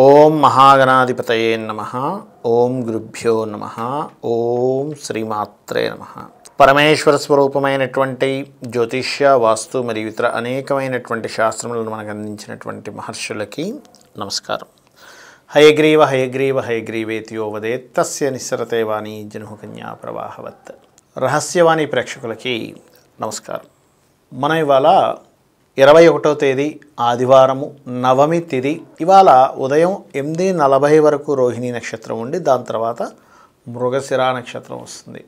ఓం మహాగణాధిపతయే నమ ఓం గురుభ్యో నమ ఓం శ్రీమాత్రే నమ పరమేశ్వర స్వరూపమైనటువంటి జ్యోతిష్య వాస్తు మరియు ఇతర అనేకమైనటువంటి శాస్త్రములను మనకు అందించినటువంటి మహర్షులకి నమస్కారం హయగ్రీవ హయగ్రీవ హయగ్రీవేతియో వదే తస్య నిస్సరతే వాణి జనుకన్యా ప్రవాహవత్ రహస్యవాణి ప్రేక్షకులకి నమస్కారం మన ఇవాళ ఇరవై ఒకటో తేదీ ఆదివారము నవమి తిది ఇవాళ ఉదయం ఎనిమిది నలభై వరకు రోహిణి నక్షత్రం ఉండి దాని తర్వాత మృగశిర నక్షత్రం వస్తుంది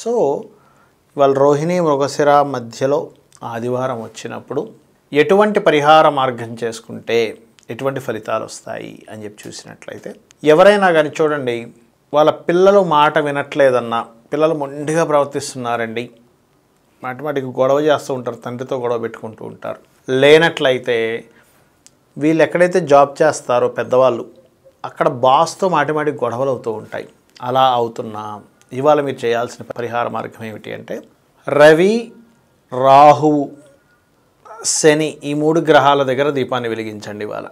సో ఇవాళ రోహిణి మృగశిర మధ్యలో ఆదివారం వచ్చినప్పుడు ఎటువంటి పరిహార మార్గం చేసుకుంటే ఎటువంటి ఫలితాలు వస్తాయి అని చెప్పి చూసినట్లయితే ఎవరైనా కానీ చూడండి వాళ్ళ పిల్లలు మాట వినట్లేదన్నా పిల్లలు మొండిగా ప్రవర్తిస్తున్నారండి మాటిమాటికి గొడవ చేస్తూ ఉంటారు తండ్రితో గొడవ పెట్టుకుంటూ ఉంటారు లేనట్లయితే వీళ్ళు ఎక్కడైతే జాబ్ చేస్తారో పెద్దవాళ్ళు అక్కడ బాస్తో మాటిమాటికి గొడవలు అవుతూ ఉంటాయి అలా అవుతున్నా ఇవాళ మీరు చేయాల్సిన పరిహార మార్గం ఏమిటి అంటే రవి రాహువు శని ఈ మూడు గ్రహాల దగ్గర దీపాన్ని వెలిగించండి ఇవాళ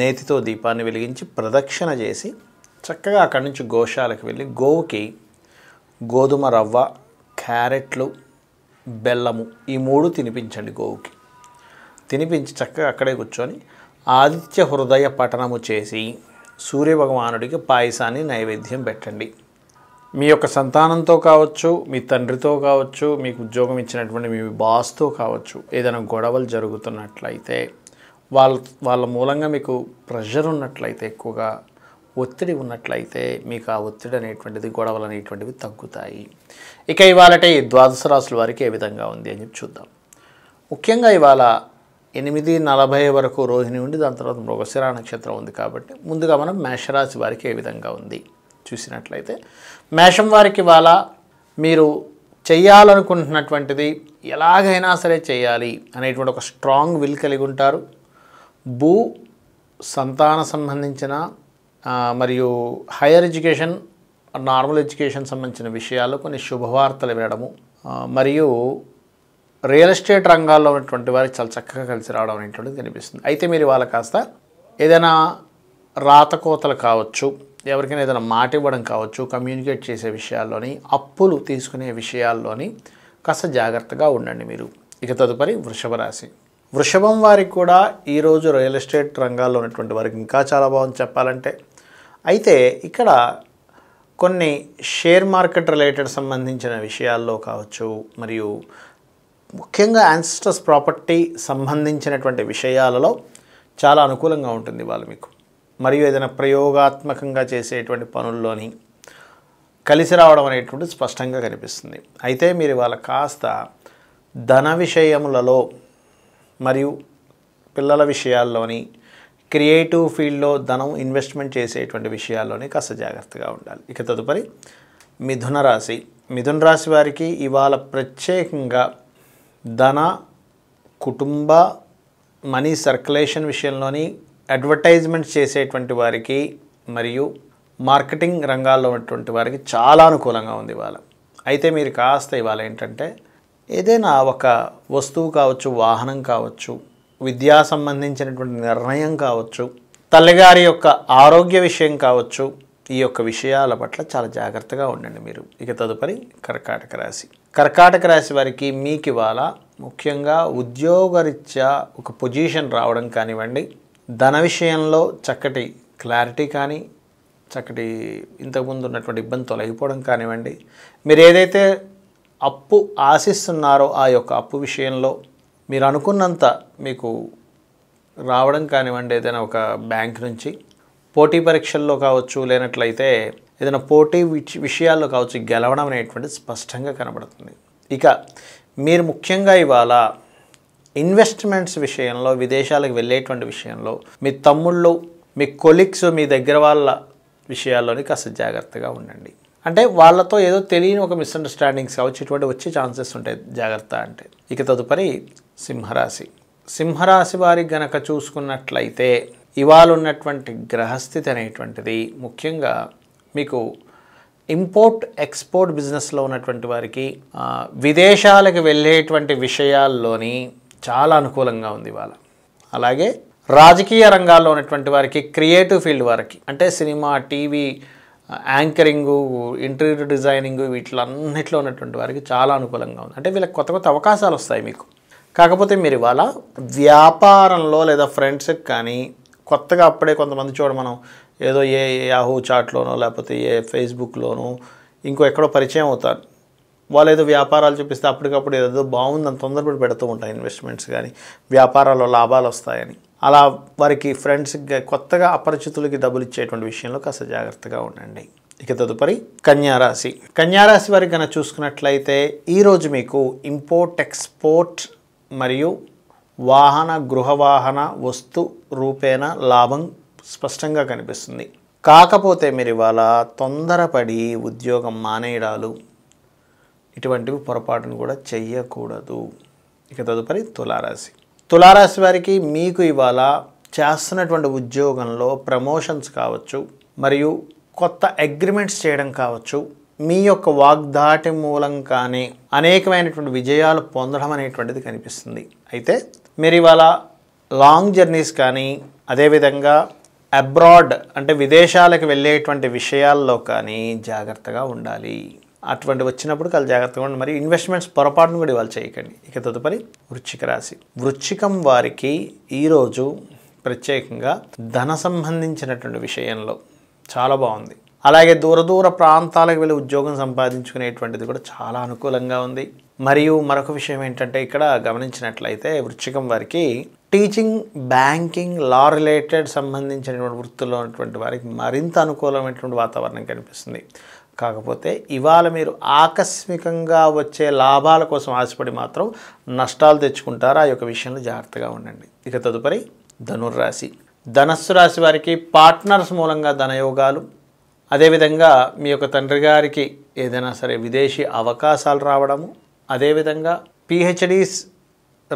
నేతితో దీపాన్ని వెలిగించి ప్రదక్షిణ చేసి చక్కగా అక్కడి నుంచి గోశాలకు వెళ్ళి గోవుకి గోధుమ రవ్వ క్యారెట్లు బెల్లము ఈ మూడు తినిపించండి గోవుకి తినిపించి చక్కగా అక్కడే కూర్చొని ఆదిత్య హృదయ పఠనము చేసి సూర్యభగవానుడికి పాయసాన్ని నైవేద్యం పెట్టండి మీ యొక్క సంతానంతో కావచ్చు మీ తండ్రితో కావచ్చు మీకు ఉద్యోగం ఇచ్చినటువంటి మీ బాస్తో కావచ్చు ఏదైనా గొడవలు జరుగుతున్నట్లయితే వాళ్ళ వాళ్ళ మూలంగా మీకు ప్రెషర్ ఉన్నట్లయితే ఎక్కువగా ఒత్తిడి ఉన్నట్లయితే మీకు ఆ ఒత్తిడి అనేటువంటిది గొడవలు అనేటువంటివి తగ్గుతాయి ఇక ఇవాళటే ద్వాదశ రాసుల వారికి ఏ విధంగా ఉంది అని చెప్పి చూద్దాం ముఖ్యంగా ఇవాళ ఎనిమిది నలభై వరకు రోహిణి ఉండి దాని తర్వాత మృగశిర నక్షత్రం ఉంది కాబట్టి ముందుగా మనం మేషరాశి వారికి ఏ విధంగా ఉంది చూసినట్లయితే మేషం వారికి ఇవాళ మీరు చేయాలనుకుంటున్నటువంటిది ఎలాగైనా సరే చేయాలి అనేటువంటి ఒక స్ట్రాంగ్ విల్ కలిగి ఉంటారు భూ సంతాన సంబంధించిన మరియు హైయర్ ఎడ్యుకేషన్ నార్మల్ ఎడ్యుకేషన్ సంబంధించిన విషయాలు కొన్ని శుభవార్తలు వినడము మరియు రియల్ ఎస్టేట్ రంగాల్లో ఉన్నటువంటి వారికి చాలా చక్కగా కలిసి రావడం అనేటువంటిది కనిపిస్తుంది అయితే మీరు వాళ్ళ కాస్త ఏదైనా రాతకోతలు కావచ్చు ఎవరికైనా ఏదైనా మాట ఇవ్వడం కావచ్చు కమ్యూనికేట్ చేసే విషయాల్లోని అప్పులు తీసుకునే విషయాల్లోని కాస్త జాగ్రత్తగా ఉండండి మీరు ఇక తదుపరి వృషభ రాశి వృషభం వారికి కూడా ఈరోజు రియల్ ఎస్టేట్ రంగాల్లో ఉన్నటువంటి వారికి ఇంకా చాలా బాగుంది చెప్పాలంటే అయితే ఇక్కడ కొన్ని షేర్ మార్కెట్ రిలేటెడ్ సంబంధించిన విషయాల్లో కావచ్చు మరియు ముఖ్యంగా యాన్సిస్టర్స్ ప్రాపర్టీ సంబంధించినటువంటి విషయాలలో చాలా అనుకూలంగా ఉంటుంది వాళ్ళు మీకు మరియు ఏదైనా ప్రయోగాత్మకంగా చేసేటువంటి పనుల్లోని కలిసి రావడం అనేటువంటిది స్పష్టంగా కనిపిస్తుంది అయితే మీరు వాళ్ళ కాస్త ధన విషయములలో మరియు పిల్లల విషయాల్లోని క్రియేటివ్ ఫీల్డ్లో ధనం ఇన్వెస్ట్మెంట్ చేసేటువంటి విషయాల్లోనే కాస్త జాగ్రత్తగా ఉండాలి ఇక తదుపరి మిథున రాశి మిథున రాశి వారికి ఇవాళ ప్రత్యేకంగా ధన కుటుంబ మనీ సర్క్యులేషన్ విషయంలోని అడ్వర్టైజ్మెంట్ చేసేటువంటి వారికి మరియు మార్కెటింగ్ రంగాల్లో ఉన్నటువంటి వారికి చాలా అనుకూలంగా ఉంది ఇవాళ అయితే మీరు కాస్త ఇవాళ ఏంటంటే ఏదైనా ఒక వస్తువు కావచ్చు వాహనం కావచ్చు విద్యా సంబంధించినటువంటి నిర్ణయం కావచ్చు తల్లిగారి యొక్క ఆరోగ్య విషయం కావచ్చు ఈ యొక్క విషయాల పట్ల చాలా జాగ్రత్తగా ఉండండి మీరు ఇక తదుపరి కర్కాటక రాశి కర్కాటక రాశి వారికి మీకు ఇవాళ ముఖ్యంగా ఉద్యోగరీత్యా ఒక పొజిషన్ రావడం కానివ్వండి ధన విషయంలో చక్కటి క్లారిటీ కానీ చక్కటి ఇంతకుముందు ఉన్నటువంటి ఇబ్బంది తొలగిపోవడం కానివ్వండి మీరు ఏదైతే అప్పు ఆశిస్తున్నారో ఆ యొక్క అప్పు విషయంలో మీరు అనుకున్నంత మీకు రావడం కానివ్వండి ఏదైనా ఒక బ్యాంక్ నుంచి పోటీ పరీక్షల్లో కావచ్చు లేనట్లయితే ఏదైనా పోటీ విషయాల్లో కావచ్చు గెలవడం అనేటువంటిది స్పష్టంగా కనబడుతుంది ఇక మీరు ముఖ్యంగా ఇవాళ ఇన్వెస్ట్మెంట్స్ విషయంలో విదేశాలకు వెళ్ళేటువంటి విషయంలో మీ తమ్ముళ్ళు మీ కొలీగ్స్ మీ దగ్గర వాళ్ళ విషయాల్లోని కాస్త జాగ్రత్తగా ఉండండి అంటే వాళ్ళతో ఏదో తెలియని ఒక మిస్అండర్స్టాండింగ్స్ కావచ్చు ఇటువంటి వచ్చే ఛాన్సెస్ ఉంటాయి జాగ్రత్త అంటే ఇక తదుపరి సింహరాశి సింహరాశి వారి గనక చూసుకున్నట్లయితే ఇవాళ ఉన్నటువంటి గ్రహస్థితి అనేటువంటిది ముఖ్యంగా మీకు ఇంపోర్ట్ ఎక్స్పోర్ట్ బిజినెస్లో ఉన్నటువంటి వారికి విదేశాలకు వెళ్ళేటువంటి విషయాల్లోని చాలా అనుకూలంగా ఉంది ఇవాళ అలాగే రాజకీయ రంగాల్లో ఉన్నటువంటి వారికి క్రియేటివ్ ఫీల్డ్ వారికి అంటే cinema TV anchoring interior designing అన్నిట్లో ఉన్నటువంటి వారికి చాలా అనుకూలంగా ఉంది అంటే వీళ్ళకి కొత్త కొత్త అవకాశాలు వస్తాయి మీకు కాకపోతే మీరు ఇవాళ వ్యాపారంలో లేదా ఫ్రెండ్స్కి కానీ కొత్తగా అప్పుడే కొంతమంది చూడ మనం ఏదో ఏ యాహూ చాట్లోనో లేకపోతే ఏ ఫేస్బుక్లోనో ఇంకో ఎక్కడో పరిచయం అవుతారు వాళ్ళు ఏదో వ్యాపారాలు చూపిస్తే అప్పటికప్పుడు ఏదో బాగుందని తొందరపడి పెడుతూ ఉంటాయి ఇన్వెస్ట్మెంట్స్ కానీ వ్యాపారాల్లో లాభాలు వస్తాయని అలా వారికి ఫ్రెండ్స్కి కొత్తగా అపరిచితులకి డబ్బులు ఇచ్చేటువంటి విషయంలో కాస్త జాగ్రత్తగా ఉండండి ఇక తదుపరి కన్యారాశి కన్యారాశి వారికి కనుక చూసుకున్నట్లయితే ఈరోజు మీకు ఇంపోర్ట్ ఎక్స్పోర్ట్ మరియు వాహన గృహవాహన వస్తు రూపేణ లాభం స్పష్టంగా కనిపిస్తుంది కాకపోతే మీరు ఇవాళ తొందరపడి ఉద్యోగం మానేయడాలు ఇటువంటివి పొరపాటును కూడా చెయ్యకూడదు ఇక తదుపరి తులారాశి తులారాశి వారికి మీకు ఇవాళ చేస్తున్నటువంటి ఉద్యోగంలో ప్రమోషన్స్ కావచ్చు మరియు కొత్త అగ్రిమెంట్స్ చేయడం కావచ్చు మీ యొక్క వాగ్దాటి మూలంగానే అనేకమైనటువంటి విజయాలు పొందడం అనేటువంటిది కనిపిస్తుంది అయితే మీరు ఇవాళ లాంగ్ జర్నీస్ కానీ అదేవిధంగా అబ్రాడ్ అంటే విదేశాలకు వెళ్ళేటువంటి విషయాల్లో కానీ జాగ్రత్తగా ఉండాలి అటువంటి వచ్చినప్పుడు కాదు జాగ్రత్తగా ఉండండి మరి ఇన్వెస్ట్మెంట్స్ పొరపాటును కూడా ఇవాళ చేయకండి ఇక తదుపరి వృచ్చిక రాశి వృచ్చికం వారికి ఈరోజు ప్రత్యేకంగా ధన సంబంధించినటువంటి విషయంలో చాలా బాగుంది అలాగే దూర దూర ప్రాంతాలకు వెళ్ళి ఉద్యోగం సంపాదించుకునేటువంటిది కూడా చాలా అనుకూలంగా ఉంది మరియు మరొక విషయం ఏంటంటే ఇక్కడ గమనించినట్లయితే వృశ్చికం వారికి టీచింగ్ బ్యాంకింగ్ లా రిలేటెడ్ సంబంధించినటువంటి వృత్తుల్లో ఉన్నటువంటి వారికి మరింత అనుకూలమైనటువంటి వాతావరణం కనిపిస్తుంది కాకపోతే ఇవాళ మీరు ఆకస్మికంగా వచ్చే లాభాల కోసం ఆశపడి మాత్రం నష్టాలు తెచ్చుకుంటారు ఆ యొక్క విషయంలో జాగ్రత్తగా ఉండండి ఇక తదుపరి ధనుర్రాశి ధనస్సు రాశి వారికి పార్ట్నర్స్ మూలంగా ధనయోగాలు అదేవిధంగా మీ యొక్క తండ్రి గారికి ఏదైనా సరే విదేశీ అవకాశాలు రావడము అదేవిధంగా పిహెచ్డీస్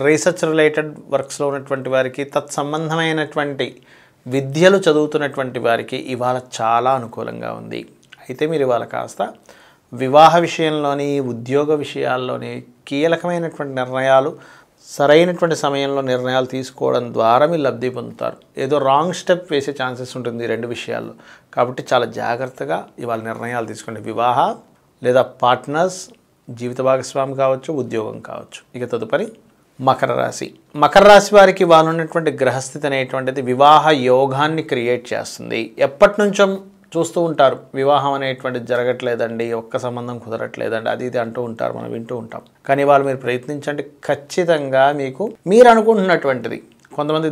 రీసెర్చ్ రిలేటెడ్ వర్క్స్లో ఉన్నటువంటి వారికి తత్సంబంధమైనటువంటి విద్యలు చదువుతున్నటువంటి వారికి ఇవాళ చాలా అనుకూలంగా ఉంది అయితే మీరు ఇవాళ కాస్త వివాహ విషయంలోని ఉద్యోగ విషయాల్లోని కీలకమైనటువంటి నిర్ణయాలు సరైనటువంటి సమయంలో నిర్ణయాలు తీసుకోవడం ద్వారా మీరు లబ్ధి పొందుతారు ఏదో రాంగ్ స్టెప్ వేసే ఛాన్సెస్ ఉంటుంది రెండు విషయాల్లో కాబట్టి చాలా జాగ్రత్తగా ఇవాళ నిర్ణయాలు తీసుకోండి వివాహ లేదా పార్ట్నర్స్ జీవిత భాగస్వామి కావచ్చు ఉద్యోగం కావచ్చు ఇక తదుపరి మకర రాశి మకర రాశి వారికి వాళ్ళు ఉన్నటువంటి గ్రహస్థితి అనేటువంటిది వివాహ యోగాన్ని క్రియేట్ చేస్తుంది ఎప్పటి నుంచో చూస్తూ ఉంటారు వివాహం అనేటువంటిది జరగట్లేదండి ఒక్క సంబంధం కుదరట్లేదండి అది ఇది అంటూ ఉంటారు మనం వింటూ ఉంటాం కానీ వాళ్ళు మీరు ప్రయత్నించండి ఖచ్చితంగా మీకు మీరు అనుకుంటున్నటువంటిది కొంతమంది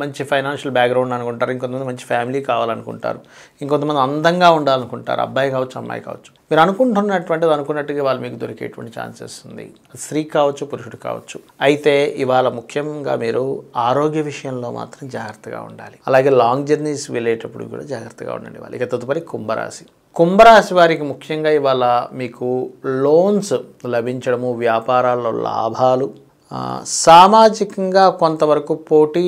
మంచి ఫైనాన్షియల్ బ్యాక్గ్రౌండ్ అనుకుంటారు ఇంకొంతమంది మంచి ఫ్యామిలీ కావాలనుకుంటారు ఇంకొంతమంది అందంగా ఉండాలనుకుంటారు అబ్బాయి కావచ్చు అమ్మాయి కావచ్చు మీరు అనుకుంటున్నటువంటిది అనుకున్నట్టుగా వాళ్ళు మీకు దొరికేటువంటి ఛాన్సెస్ ఉంది స్త్రీ కావచ్చు పురుషుడు కావచ్చు అయితే ఇవాళ ముఖ్యంగా మీరు ఆరోగ్య విషయంలో మాత్రం జాగ్రత్తగా ఉండాలి అలాగే లాంగ్ జర్నీస్ వెళ్ళేటప్పుడు కూడా జాగ్రత్తగా ఉండండి వాళ్ళు ఇక తదుపరి కుంభరాశి కుంభరాశి వారికి ముఖ్యంగా ఇవాళ మీకు లోన్స్ లభించడము వ్యాపారాల్లో లాభాలు సామాజికంగా కొంతవరకు పోటీ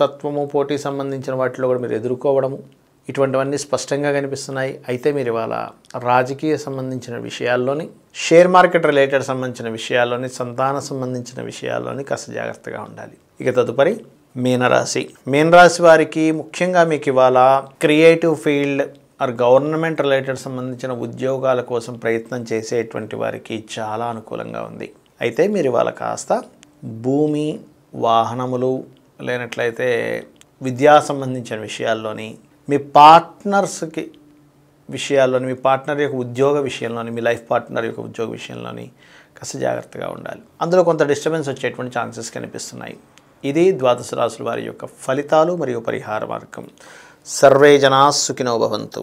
తత్వము పోటీ సంబంధించిన వాటిలో కూడా మీరు ఎదుర్కోవడము ఇటువంటివన్నీ స్పష్టంగా కనిపిస్తున్నాయి అయితే మీరు ఇవాళ రాజకీయ సంబంధించిన విషయాల్లోని షేర్ మార్కెట్ రిలేటెడ్ సంబంధించిన విషయాల్లోని సంతాన సంబంధించిన విషయాల్లోని కాస్త జాగ్రత్తగా ఉండాలి ఇక తదుపరి మీనరాశి మీనరాశి వారికి ముఖ్యంగా మీకు ఇవాళ creative field or government related సంబంధించిన ఉద్యోగాల కోసం ప్రయత్నం చేసేటువంటి వారికి చాలా అనుకూలంగా ఉంది అయితే మీరు ఇవాళ కాస్త భూమి వాహనములు లేనట్లయితే విద్యా సంబంధించిన విషయాల్లోని మీ పార్ట్నర్స్కి విషయాల్లోని మీ పార్ట్నర్ యొక్క ఉద్యోగ విషయంలోని మీ లైఫ్ పార్ట్నర్ యొక్క ఉద్యోగ విషయంలోని కాస్త జాగ్రత్తగా ఉండాలి అందులో కొంత డిస్టర్బెన్స్ వచ్చేటువంటి ఛాన్సెస్ కనిపిస్తున్నాయి ఇది ద్వాదశ రాసుల వారి యొక్క ఫలితాలు మరియు పరిహార మార్గం సర్వే జనా సుఖినోభవంతు